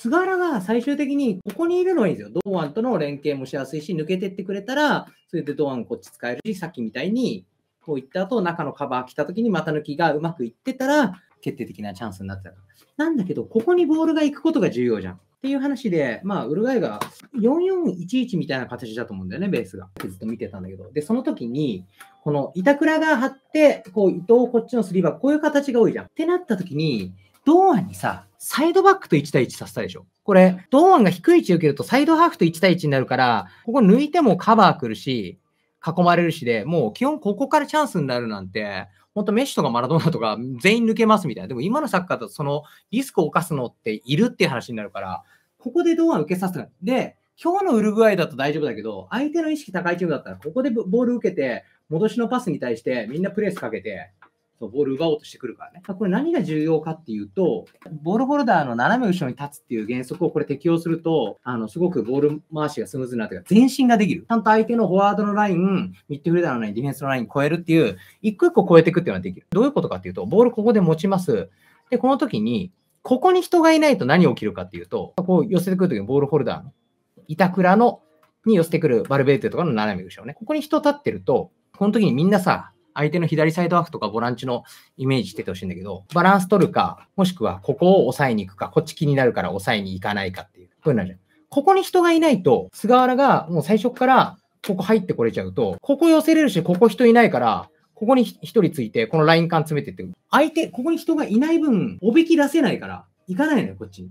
津軽が最終的にここにいるのはいいんですよ。堂安との連携もしやすいし、抜けてってくれたら、それで堂安こっち使えるし、さっきみたいに、こういった後、中のカバー来た時に股抜きがうまくいってたら、決定的なチャンスになってた。なんだけど、ここにボールが行くことが重要じゃん。っていう話で、まあ、ウルガイが4411みたいな形だと思うんだよね、ベースが。ずっと見てたんだけど。で、その時に、この板倉が張って、こう、伊藤こっちのスリーバー、こういう形が多いじゃん。ってなった時に、堂安にさ、サイドバックと1対1させたでしょ。これ、堂安が低い位置受けるとサイドハーフと1対1になるから、ここ抜いてもカバー来るし、囲まれるしで、もう基本ここからチャンスになるなんて、ほんとメッシとかマラドーナとか全員抜けますみたいな。でも今のサッカーだとそのリスクを犯すのっているっていう話になるから、ここで堂安受けさせた。で、今日のウルグアイだと大丈夫だけど、相手の意識高いチームだったら、ここでボール受けて、戻しのパスに対してみんなプレスかけて、そボール奪おうとしてくるからね。これ何が重要かっていうと、ボールホルダーの斜め後ろに立つっていう原則をこれ適用すると、あの、すごくボール回しがスムーズになって、前進ができる。ちゃんと相手のフォワードのライン、ミッドフルダーのライン、ディフェンスのライン超えるっていう、一個一個超えていくっていうのはできる。どういうことかっていうと、ボールここで持ちます。で、この時に、ここに人がいないと何起きるかっていうと、こう寄せてくるときにボールホルダーの、板倉の、に寄せてくるバルベーテとかの斜め後ろね。ここに人立ってると、この時にみんなさ、相手の左サイドワーフとかボランチのイメージしててほしいんだけど、バランス取るか、もしくはここを抑えに行くか、こっち気になるから抑えに行かないかっていうういうるじゃん。ここに人がいないと、菅原がもう最初からここ入ってこれちゃうと、ここ寄せれるし、ここ人いないから、ここに一人ついて、このライン間詰めてって、相手、ここに人がいない分、おびき出せないから、行かないのよ、こっちに。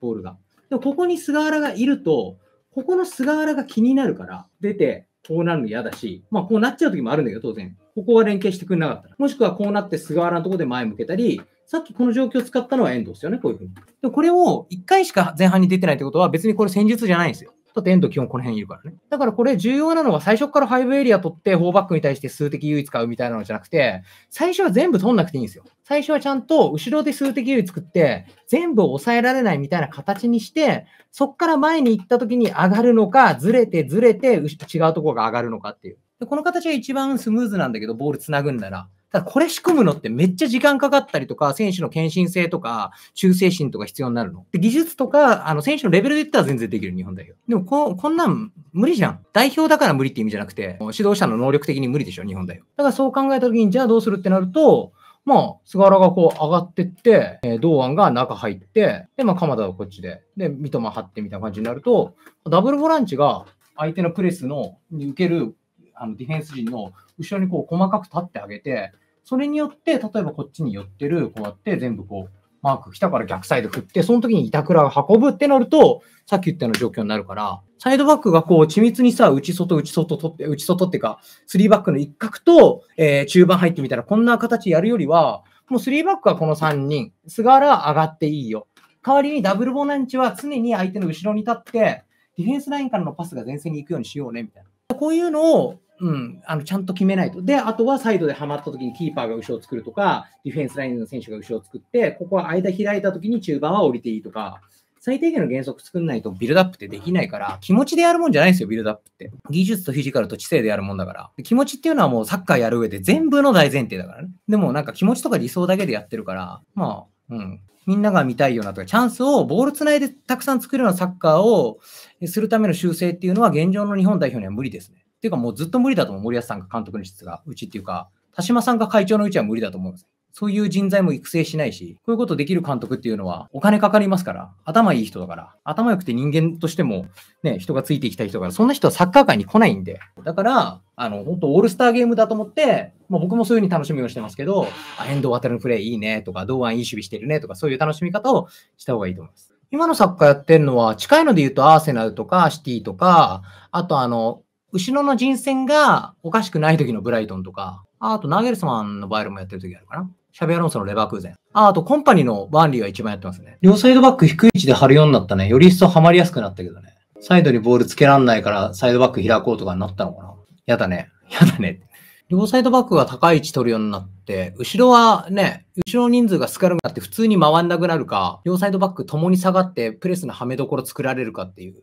ボールが。でも、ここに菅原がいると、ここの菅原が気になるから、出て、こうなるの嫌だし、まあ、こうなっちゃう時もあるんだけど、当然。ここは連携してくれなかったら。もしくはこうなって菅原のところで前向けたり、さっきこの状況を使ったのは遠藤ですよね、こういうふうに。でこれを1回しか前半に出てないってことは、別にこれ戦術じゃないんですよ。だってエンド基本この辺いるからね。だからこれ重要なのは最初からァイブエリア取ってフォーバックに対して数的優位使うみたいなのじゃなくて、最初は全部取んなくていいんですよ。最初はちゃんと後ろで数的優位作って、全部抑えられないみたいな形にして、そっから前に行った時に上がるのか、ずれてずれて違うところが上がるのかっていう。でこの形が一番スムーズなんだけど、ボール繋ぐんなら。ただこれ仕組むのってめっちゃ時間かかったりとか、選手の献身性とか、忠誠心とか必要になるの。で、技術とか、あの、選手のレベルで言ったら全然できる日本代表。でもこ、こんなん無理じゃん。代表だから無理って意味じゃなくて、指導者の能力的に無理でしょ、日本代表。だからそう考えた時に、じゃあどうするってなると、まあ、菅原がこう上がってって、えー、堂安が中入って、で、まあ、鎌田はこっちで、で、三笘張ってみたいな感じになると、ダブルボランチが相手のプレスのに受けるあのディフェンス陣の後ろにこう細かく立ってあげて、それによって、例えばこっちに寄ってる、こうやって全部こう、マーク来たから逆サイド振って、その時に板倉が運ぶってなると、さっき言ったような状況になるから、サイドバックがこう、緻密にさ、内外、内外取って、内外っていうか、3バックの一角と、えー、中盤入ってみたら、こんな形やるよりは、もう3バックはこの3人、菅原上がっていいよ。代わりにダブルボナンチは常に相手の後ろに立って、ディフェンスラインからのパスが前線に行くようにしようね、みたいな。こういうのをうん、あのちゃんと決めないと。で、あとはサイドでハマった時にキーパーが後ろを作るとか、ディフェンスラインの選手が後ろを作って、ここは間開いた時に中盤は降りていいとか、最低限の原則作んないとビルドアップってできないから、気持ちでやるもんじゃないですよ、ビルドアップって。技術とフィジカルと知性でやるもんだから。気持ちっていうのはもうサッカーやる上で全部の大前提だからね。でもなんか気持ちとか理想だけでやってるから、まあ、うん。みんなが見たいようなとか、チャンスをボールつないでたくさん作るようなサッカーをするための修正っていうのは現状の日本代表には無理ですね。っていうかもうずっと無理だと思う。森保さんが監督の質が、うちっていうか、田島さんが会長のうちは無理だと思うんです。そういう人材も育成しないし、こういうことできる監督っていうのはお金かかりますから、頭いい人だから、頭良くて人間としてもね、人がついていきたい人だから、そんな人はサッカー界に来ないんで。だから、あの、本当オールスターゲームだと思って、まあ、僕もそういう風に楽しみをしてますけど、あ、遠藤渡のプレイいいねとか、堂安いい守備してるねとか、そういう楽しみ方をした方がいいと思います。今のサッカーやってるのは、近いので言うとアーセナルとかシティとか、あとあの、後ろの人選がおかしくない時のブライトンとか、あとナーゲルスマンのバイルもやってる時あるかな。シャビアロンソのレバークーゼン。あ、あとコンパニーのバーンリーが一番やってますね。両サイドバック低い位置で張るようになったね。より一層ハマりやすくなったけどね。サイドにボールつけらんないからサイドバック開こうとかになったのかな。やだね。やだね。両サイドバックが高い位置取るようになって、後ろはね、後ろ人数が少なくなって普通に回んなくなるか、両サイドバック共に下がってプレスのはめどころ作られるかっていう。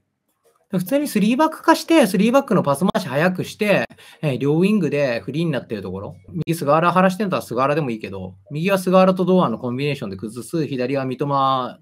普通に3バック化して、3バックのパス回し早くして、えー、両ウィングでフリーになってるところ、右菅原原してんだったら菅原でもいいけど、右は菅原と堂安のコンビネーションで崩す、左は三笘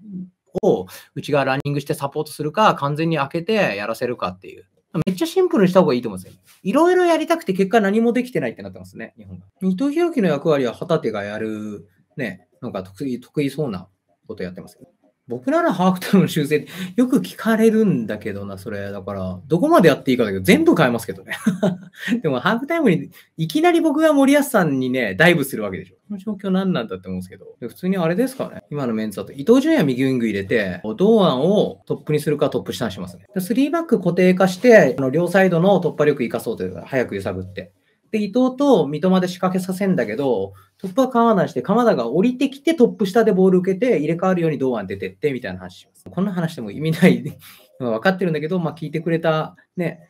を内側ランニングしてサポートするか、完全に開けてやらせるかっていう。めっちゃシンプルにした方がいいと思うんですよ。いろいろやりたくて結果何もできてないってなってますね、日本が。伊藤博樹の役割は旗手がやる、ね、なんか得意、得意そうなことやってますけど。僕ならハーフタイムの修正ってよく聞かれるんだけどな、それ。だから、どこまでやっていいかだけど、全部変えますけどね。でも、ハーフタイムに、いきなり僕が森保さんにね、ダイブするわけでしょ。この状況何なんだって思うんですけど。普通にあれですかね。今のメンツだと、伊藤純也右ウィング入れて、堂案をトップにするかトップ下にしますね。3バック固定化して、あの両サイドの突破力生かそうというか、早く揺さぶって。で、伊藤と三笘で仕掛けさせんだけど、トップは川田して、鎌田が降りてきてトップ下でボール受けて、入れ替わるように堂安出てって、みたいな話します。こんな話でも意味ないの分かってるんだけど、まあ聞いてくれたね、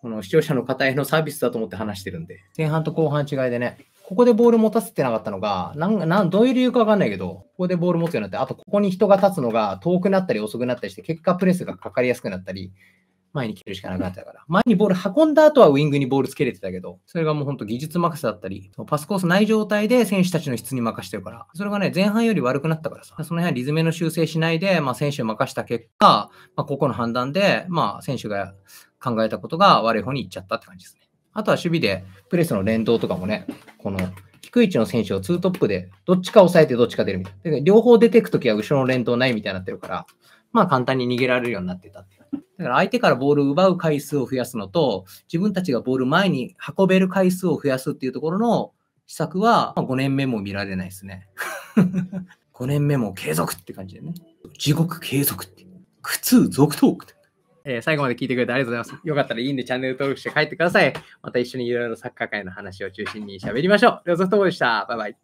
この視聴者の方へのサービスだと思って話してるんで。前半と後半違いでね、ここでボール持たせてなかったのが、なんなんどういう理由か分かんないけど、ここでボール持つようになって、あとここに人が立つのが遠くなったり遅くなったりして、結果プレスがかかりやすくなったり、前に蹴るしかなくなったから。前にボール運んだ後はウイングにボールつけれてたけど、それがもうほんと技術任せだったり、パスコースない状態で選手たちの質に任してるから、それがね、前半より悪くなったからさ、その辺リズムの修正しないで、まあ、選手を任した結果、まあ、ここの判断で、まあ、選手が考えたことが悪い方に行っちゃったって感じですね。あとは守備でプレスの連動とかもね、この低い位置の選手を2トップで、どっちか抑えてどっちか出るみたいな。両方出てくときは後ろの連動ないみたいになってるから、まあ簡単に逃げられるようになってたってだから相手からボールを奪う回数を増やすのと、自分たちがボール前に運べる回数を増やすっていうところの施策は、まあ、5年目も見られないですね。5 年目も継続って感じでね。地獄継続って。苦痛続投えー、最後まで聞いてくれてありがとうございます。よかったらいいんでチャンネル登録して帰ってください。また一緒にいろいろサッカー界の話を中心に喋りましょう。では、続投でした。バイバイ。